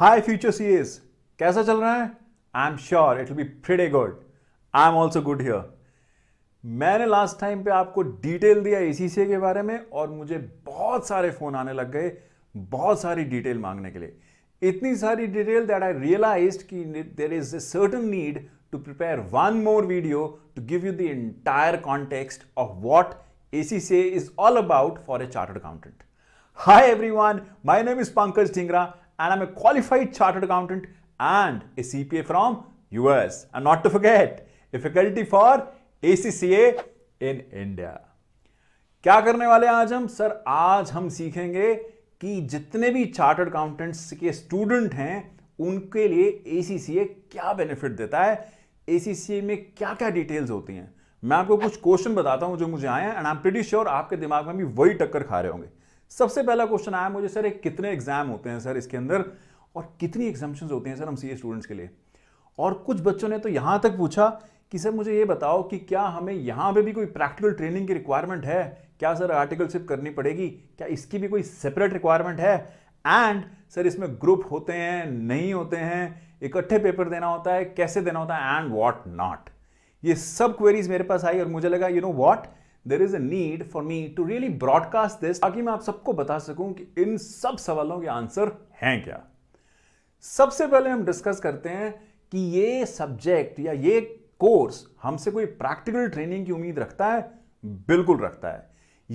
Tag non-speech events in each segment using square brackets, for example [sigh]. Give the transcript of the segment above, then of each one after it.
Hi, future CAs. कैसा चल रहा है I am sure it will be a good I am also good here मैंने last time पे आपको डिटेल दिया ए के बारे में और मुझे बहुत सारे फ़ोन आने लग गए बहुत सारी डिटेल मांगने के लिए इतनी सारी डिटेल दैट आई रियलाइज कि there is a certain need to prepare one more video to give you the entire context of what ACCA is all about for a chartered accountant. Hi everyone, my name is Pankaj Dhingra and I'm a qualified chartered accountant and a CPA from US. And not to forget, a faculty for ACCA in India. क्या करने वाले आज हम sir आज हम सीखेंगे कि जितने भी चार्टर्ड अकाउंटेंट्स के स्टूडेंट हैं उनके लिए ए क्या बेनिफिट देता है ए में क्या क्या डिटेल्स होती हैं मैं आपको कुछ क्वेश्चन बताता हूँ जो मुझे आए हैं and I am pretty sure आपके दिमाग में भी वही टक्कर खा रहे होंगे सबसे पहला क्वेश्चन आया मुझे सर एक कितने एग्जाम होते हैं सर इसके अंदर और कितनी एग्जामेशन होते हैं सर हम सी स्टूडेंट्स के लिए और कुछ बच्चों ने तो यहाँ तक पूछा कि सर मुझे ये बताओ कि क्या हमें यहाँ पे भी कोई प्रैक्टिकल ट्रेनिंग की रिक्वायरमेंट है क्या सर आर्टिकलशिप करनी पड़ेगी क्या इसकी भी कोई सेपरेट रिक्वायरमेंट है एंड सर इसमें ग्रुप होते हैं नहीं होते हैं इकट्ठे पेपर देना होता है कैसे देना होता है एंड वॉट नॉट ये सब क्वेरीज मेरे पास आई और मुझे लगा you know what there is a need for me to really broadcast this ताकि मैं आप सबको बता सकूं कि इन सब सवालों के आंसर हैं क्या सबसे पहले हम डिस्कस करते हैं कि ये सब्जेक्ट या ये कोर्स हमसे कोई प्रैक्टिकल ट्रेनिंग की उम्मीद रखता है बिल्कुल रखता है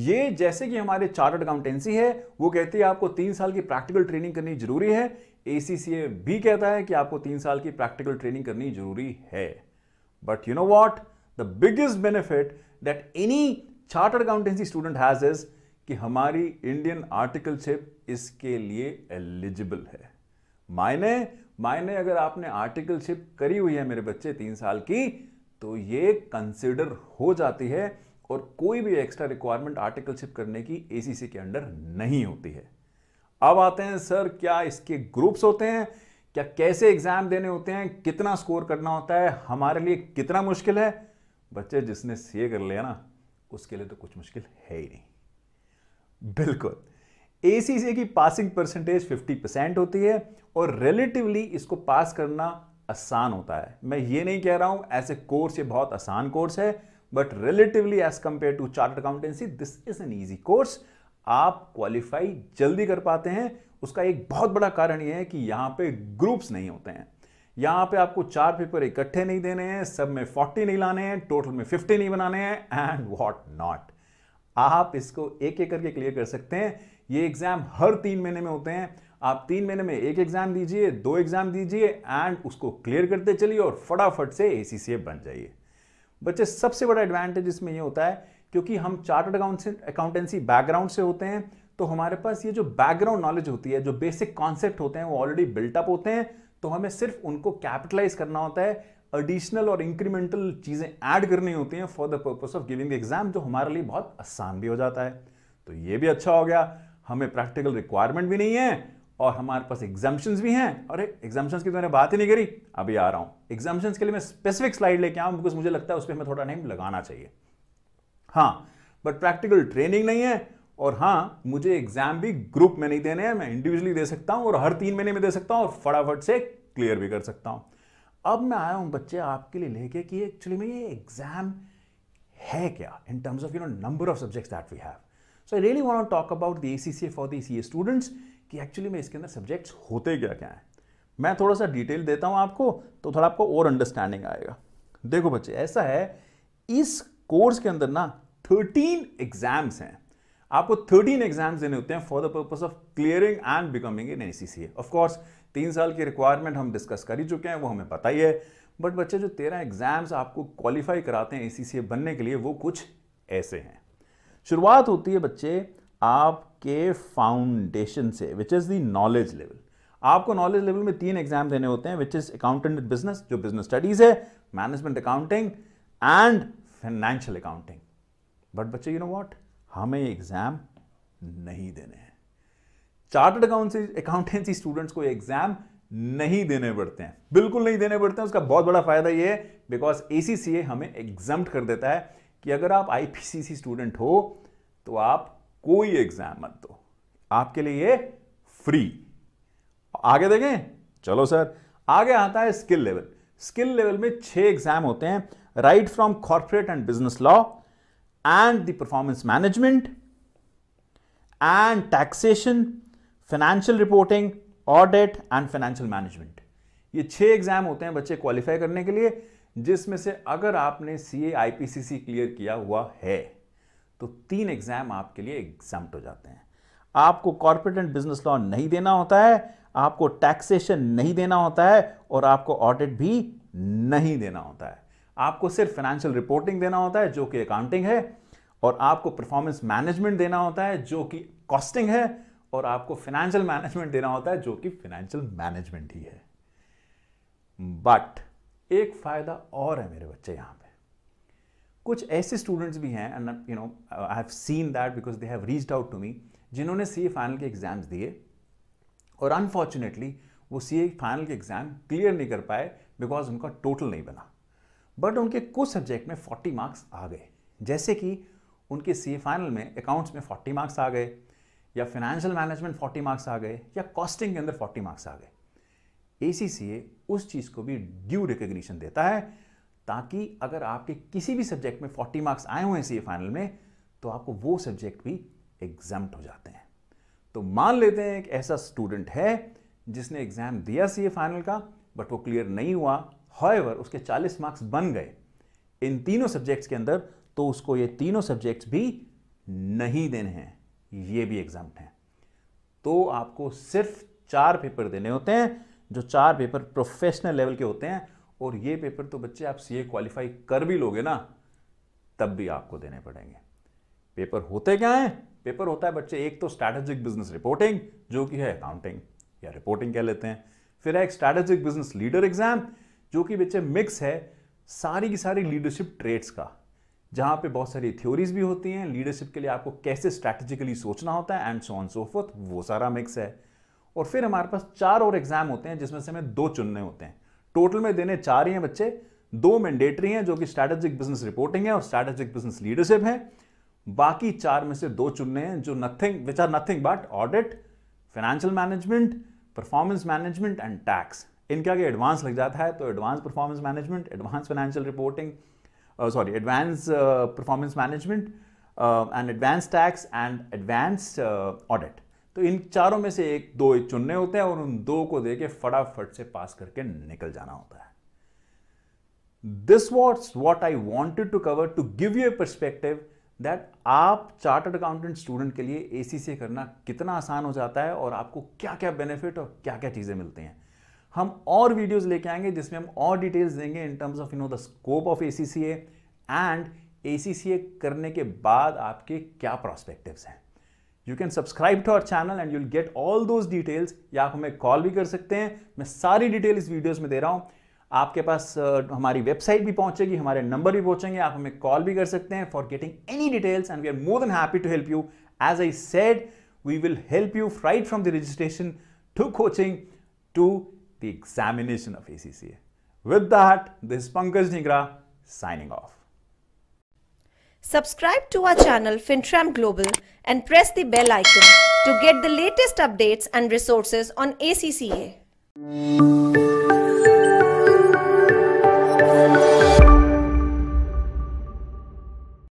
ये जैसे कि हमारे चार्टर्ड अकाउंटेंसी है वो कहती है आपको तीन साल की प्रैक्टिकल ट्रेनिंग करनी जरूरी है ए भी कहता है कि आपको तीन साल की प्रैक्टिकल ट्रेनिंग करनी जरूरी है But you know what? The biggest benefit that any chartered accountancy student has is कि हमारी इंडियन आर्टिकलशिप इसके लिए एलिजिबल है मायने मायने अगर आपने आर्टिकलशिप करी हुई है मेरे बच्चे तीन साल की तो ये कंसिडर हो जाती है और कोई भी एक्स्ट्रा रिक्वायरमेंट आर्टिकलशिप करने की एसीसी के अंडर नहीं होती है अब आते हैं सर क्या इसके ग्रुप्स होते हैं क्या कैसे एग्जाम देने होते हैं कितना स्कोर करना होता है हमारे लिए कितना मुश्किल है बच्चे जिसने ये कर लिया ना उसके लिए तो कुछ मुश्किल है ही नहीं बिल्कुल ए की पासिंग परसेंटेज 50 परसेंट होती है और रिलेटिवली इसको पास करना आसान होता है मैं ये नहीं कह रहा हूं ऐसे कोर्स ये बहुत आसान कोर्स है but relatively as compare to chartered accountancy this is an easy course आप क्वालिफाई जल्दी कर पाते हैं उसका एक बहुत बड़ा कारण यह है कि यहां पे ग्रुप्स नहीं होते हैं यहां पे आपको चार पेपर इकट्ठे नहीं देने हैं सब में फोर्टी नहीं लाने हैं टोटल में फिफ्टी नहीं बनाने हैं एंड वॉट नॉट आप इसको एक एक करके क्लियर कर सकते हैं ये एग्जाम हर तीन महीने में होते हैं आप तीन महीने में एक एग्जाम दीजिए दो एग्जाम दीजिए एंड उसको क्लियर करते चलिए और फटाफट से ए बन जाइए बच्चे सबसे बड़ा एडवांटेज इसमें यह होता है क्योंकि हम चार्टर्ड अकाउंटेंसी बैकग्राउंड से होते हैं तो हमारे पास ये जो बैकग्राउंड नॉलेज होती है जो बेसिक कॉन्सेप्ट होते हैं वो ऑलरेडी बिल्टअप होते हैं तो हमें सिर्फ उनको कैपिटलाइज करना होता है एडिशनल और इंक्रीमेंटल चीज़ें ऐड करनी होती हैं for the purpose of giving exam जो हमारे लिए बहुत आसान भी हो जाता है तो ये भी अच्छा हो गया हमें प्रैक्टिकल रिक्वायरमेंट भी नहीं है और हमारे पास एग्जामेशन भी हैं और एग्जामेशन की तो मैंने बात ही नहीं करी अभी आ रहा हूं एग्जामेशन के लिए मैं स्पेसिफिक स्लाइड लेके आऊँ बिकॉज मुझे लगता है उस पर हमें थोड़ा टाइम लगाना चाहिए हाँ बट प्रैक्टिकल ट्रेनिंग नहीं है और हाँ मुझे एग्जाम भी ग्रुप में नहीं देने हैं मैं इंडिविजुअली दे सकता हूँ और हर तीन महीने में दे सकता हूँ और फटाफट से क्लियर भी कर सकता हूँ अब मैं आया हूँ बच्चे आपके लिए लेके कि एक्चुअली में ये एग्जाम है क्या in terms of you know number of subjects that we have so I really want talk about the A C C for the C students कि एक्चुअली में इसके अंदर सब्जेक्ट्स होते क्या क्या हैं मैं थोड़ा सा डिटेल देता हूँ आपको तो थोड़ा आपको और अंडरस्टैंडिंग आएगा देखो बच्चे ऐसा है इस कोर्स के अंदर ना थर्टीन एग्जाम्स हैं आपको 13 एग्जाम्स देने होते हैं for the purpose of clearing and becoming an A of course तीन साल की रिक्वायरमेंट हम डिस्कस कर ही चुके हैं वो हमें पता ही है बट बच्चे जो तेरह एग्जाम्स आपको क्वालिफाई कराते हैं ए बनने के लिए वो कुछ ऐसे हैं शुरुआत होती है बच्चे आपके फाउंडेशन से which is the knowledge level आपको नॉलेज लेवल में तीन एग्जाम देने होते हैं विच इज़ अकाउंटेंट बिजनेस जो बिजनेस स्टडीज़ है management accounting and financial accounting but बच्चे यू नो वॉट हमें एग्ज़ाम नहीं देने हैं चार्टर्ड अकाउंटेंसी अकाउंटेंसी स्टूडेंट्स को एग्ज़ाम नहीं देने पड़ते हैं बिल्कुल नहीं देने पड़ते हैं उसका बहुत बड़ा फ़ायदा यह है बिकॉज ए हमें एग्जाम कर देता है कि अगर आप आई स्टूडेंट हो तो आप कोई एग्ज़ाम मत दो आपके लिए ये फ्री आगे देखें चलो सर आगे आता है स्किल लेवल स्किल लेवल में छह एग्ज़ाम होते हैं right from corporate and business law and the performance management and taxation, financial reporting, audit and financial management. ये छह एग्जाम होते हैं बच्चे क्वालिफाई करने के लिए जिसमें से अगर आपने सी ए I P C C clear किया हुआ है तो तीन एग्जाम आपके लिए एग्जाम हो जाते हैं आपको कॉर्पोरेट एंड बिजनेस लॉ नहीं देना होता है आपको टैक्सेशन नहीं देना होता है और आपको ऑडिट भी नहीं देना होता है आपको सिर्फ फाइनेंशियल रिपोर्टिंग देना होता है जो कि अकाउंटिंग है और आपको परफॉर्मेंस मैनेजमेंट देना होता है जो कि कॉस्टिंग है और आपको फाइनेंशियल मैनेजमेंट [laughs] देना होता है जो कि फाइनेंशियल मैनेजमेंट ही है बट एक फायदा और है मेरे बच्चे यहां पे कुछ ऐसे स्टूडेंट्स भी हैं and you know I have seen that because they have reached out to me जिन्होंने सी फाइनल के एग्जाम्स दिए और अनफॉर्चुनेटली वो सी फाइनल के एग्जाम क्लियर नहीं कर पाए बिकॉज उनका टोटल नहीं बना बट उनके कुछ सब्जेक्ट में 40 मार्क्स आ गए जैसे कि उनके सी फाइनल में अकाउंट्स में 40 मार्क्स आ गए या फाइनेंशियल मैनेजमेंट 40 मार्क्स आ गए या कॉस्टिंग के अंदर 40 मार्क्स आ गए ए उस चीज़ को भी ड्यू रिकग्निशन देता है ताकि अगर आपके किसी भी सब्जेक्ट में 40 मार्क्स आए हुए हैं सी फाइनल में तो आपको वो सब्जेक्ट भी एग्जाम हो जाते हैं तो मान लेते हैं एक ऐसा स्टूडेंट है जिसने एग्ज़ाम दिया सी फाइनल का बट वो क्लियर नहीं हुआ हॉएवर उसके 40 मार्क्स बन गए इन तीनों सब्जेक्ट्स के अंदर तो उसको ये तीनों सब्जेक्ट्स भी नहीं देने हैं ये भी एग्जाम हैं तो आपको सिर्फ चार पेपर देने होते हैं जो चार पेपर प्रोफेशनल लेवल के होते हैं और ये पेपर तो बच्चे आप सीए क्वालिफाई कर भी लोगे ना तब भी आपको देने पड़ेंगे पेपर होते क्या हैं पेपर होता है बच्चे एक तो स्ट्रैटेजिक बिजनेस रिपोर्टिंग जो कि है अकाउंटिंग या रिपोर्टिंग कह लेते हैं फिर है एक स्ट्रैटेजिक बिजनेस लीडर एग्जाम जो कि बच्चे मिक्स है सारी की सारी लीडरशिप ट्रेड्स का जहां पे बहुत सारी थ्योरीज भी होती हैं लीडरशिप के लिए आपको कैसे स्ट्रैटेजिकली सोचना होता है and so on so forth वो सारा मिक्स है और फिर हमारे पास चार और एग्जाम होते हैं जिसमें से हमें दो चुनने होते हैं टोटल में देने चार ही हैं बच्चे दो मैंडेटरी हैं जो कि स्ट्रैटेजिक बिजनेस रिपोर्टिंग है और स्ट्रैटेजिक बिजनेस लीडरशिप है बाकी चार में से दो चुनने हैं जो nothing which are nothing but audit financial management performance management and tax इनके आगे एडवांस लग जाता है तो advance performance management advance financial reporting sorry advance performance management and advance tax and advance audit तो इन चारों में से एक दो चुनने होते हैं और उन दो को दे के फटाफट से पास करके निकल जाना होता है this what's what I wanted to cover to give you a perspective that आप चार्टर्ड अकाउंटेंट स्टूडेंट के लिए ए करना कितना आसान हो जाता है और आपको क्या क्या बेनिफिट और क्या क्या चीज़ें मिलती हैं हम और वीडियोस लेके आएंगे जिसमें हम और डिटेल्स देंगे in terms of you know the scope of a and a करने के बाद आपके क्या प्रॉस्पेक्टिव हैं you can subscribe to our channel and you'll get all those details या आप हमें कॉल भी कर सकते हैं मैं सारी डिटेल इस वीडियोज में दे रहा हूँ आपके पास uh, हमारी वेबसाइट भी पहुंचेगी हमारे नंबर भी पहुंचेंगे आप हमें कॉल भी कर सकते हैं for getting any details and we are more than happy to help you as I said we will help you right from the registration to coaching to the examination of ACCA. With that, this is Pankaj Nigra signing off. Subscribe to our channel FinTram Global and press the bell icon to get the latest updates and resources on ACCA.